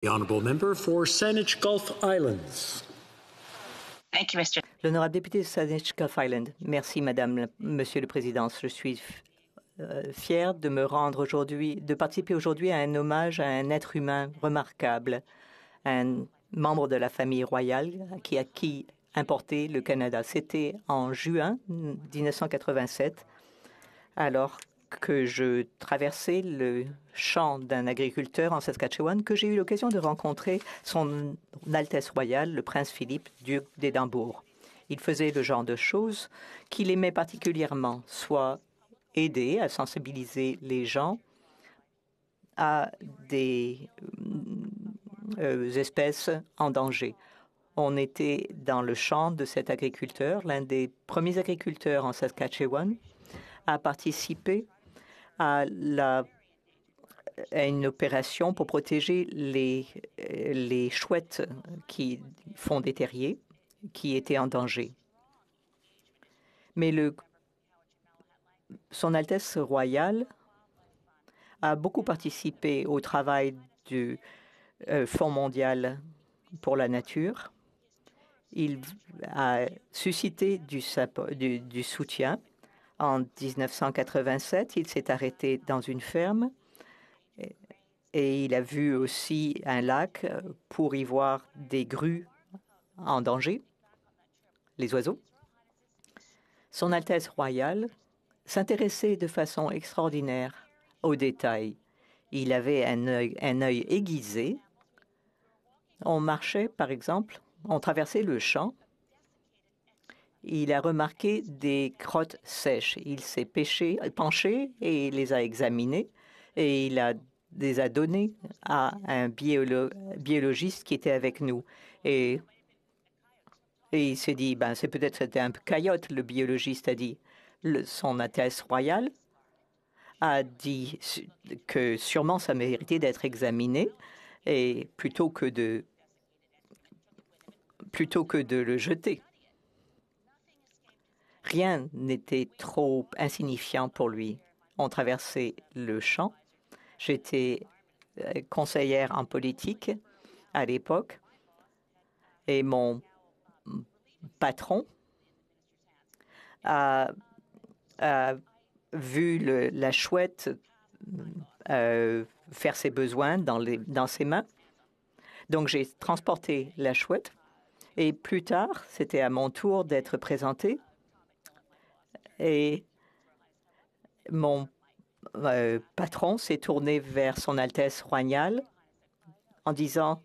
L'honorable député de Saanich Gulf Island. Merci, Madame, Monsieur le Président. Je suis euh, fier de me rendre aujourd'hui, de participer aujourd'hui à un hommage à un être humain remarquable, un membre de la famille royale qui a qui importé le Canada. C'était en juin 1987, alors que je traversais le champ d'un agriculteur en Saskatchewan que j'ai eu l'occasion de rencontrer son Altesse royale, le prince Philippe, duc d'Édimbourg. Il faisait le genre de choses qu'il aimait particulièrement, soit aider à sensibiliser les gens à des euh, euh, espèces en danger. On était dans le champ de cet agriculteur, l'un des premiers agriculteurs en Saskatchewan à participer à, une opération pour protéger les, chouettes qui font des terriers, qui étaient en danger. Mais le, son Altesse royale a beaucoup participé au travail du euh, Fonds mondial pour la nature. Il a suscité du soutien en 1987, il s'est arrêté dans une ferme et il a vu aussi un lac euh, pour y voir des grues en danger, les oiseaux. Son Altesse royale s'intéressait de façon extraordinaire aux détails. Il avait un œil, aiguisé. On marchait, par exemple, on traversait le champ il a remarqué des crottes sèches. Il s'est penché et les a examinées et il les a données à un biologiste qui était avec nous. Et, il s'est dit, ben, c'est peut-être c'était un cayotte. le biologiste a dit. Le, son atteste royal a dit que sûrement ça méritait d'être examiné et plutôt que de plutôt que de le jeter. Rien n'était trop insignifiant pour lui. On traversait le champ. J'étais euh, conseillère en politique à l'époque et mon patron a, vu la chouette euh, faire ses besoins dans, dans ses mains. Donc j'ai transporté la chouette et plus tard, c'était à mon tour d'être présentée et mon euh, patron s'est tourné vers Son Altesse royale en disant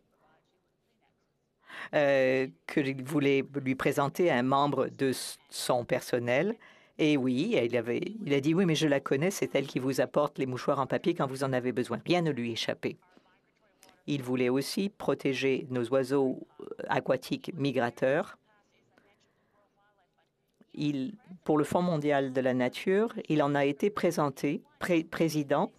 euh, que qu'il voulait lui présenter un membre de son personnel. Et oui, il, avait, il a dit oui, mais je la connais, c'est elle qui vous apporte les mouchoirs en papier quand vous en avez besoin. Bien ne lui échappait. Il voulait aussi protéger nos oiseaux euh, aquatiques migrateurs pour le Fonds mondial de la nature, il en a été présenté, président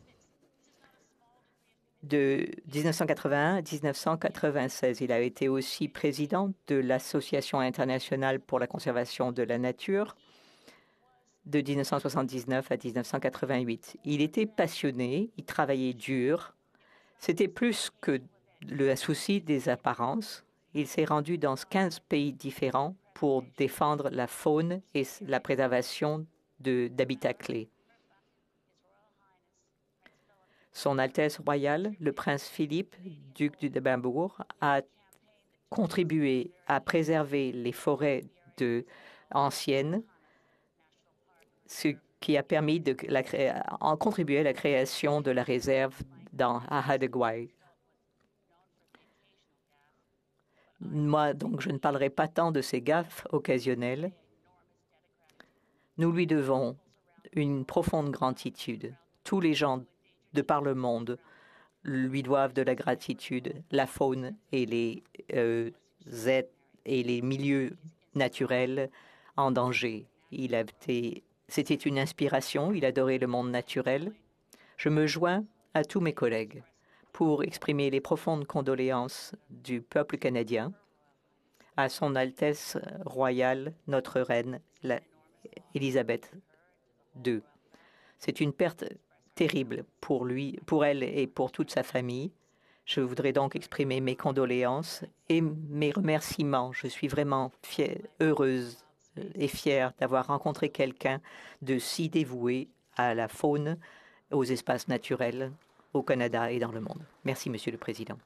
de 1981 à 1996. Il a été aussi président de l'Association internationale pour la conservation de la nature de 1979 à 1988. Il était passionné, il travaillait dur. C'était plus que le souci des apparences. Il s'est rendu dans 15 pays différents pour défendre la faune et la préservation d'habitats clés. Son Altesse royale, le prince Philippe, duc du Dabimbourg, a contribué à préserver les forêts de, anciennes, ce qui a permis de en contribuer à la création de la réserve dans, à Moi, donc, je ne parlerai pas tant de ces gaffes occasionnelles. Nous lui devons une profonde gratitude. Tous les gens de par le monde lui doivent de la gratitude. La faune et les euh, et les milieux naturels en danger. Il c'était une inspiration. Il adorait le monde naturel. Je me joins à tous mes collègues pour exprimer les profondes condoléances du peuple canadien à Son Altesse royale, notre reine, la Elisabeth II. C'est une perte terrible pour lui, pour elle et pour toute sa famille. Je voudrais donc exprimer mes condoléances et mes remerciements. Je suis vraiment fière, heureuse et fière d'avoir rencontré quelqu'un de si dévoué à la faune, aux espaces naturels au Canada et dans le monde. Merci, Monsieur le Président.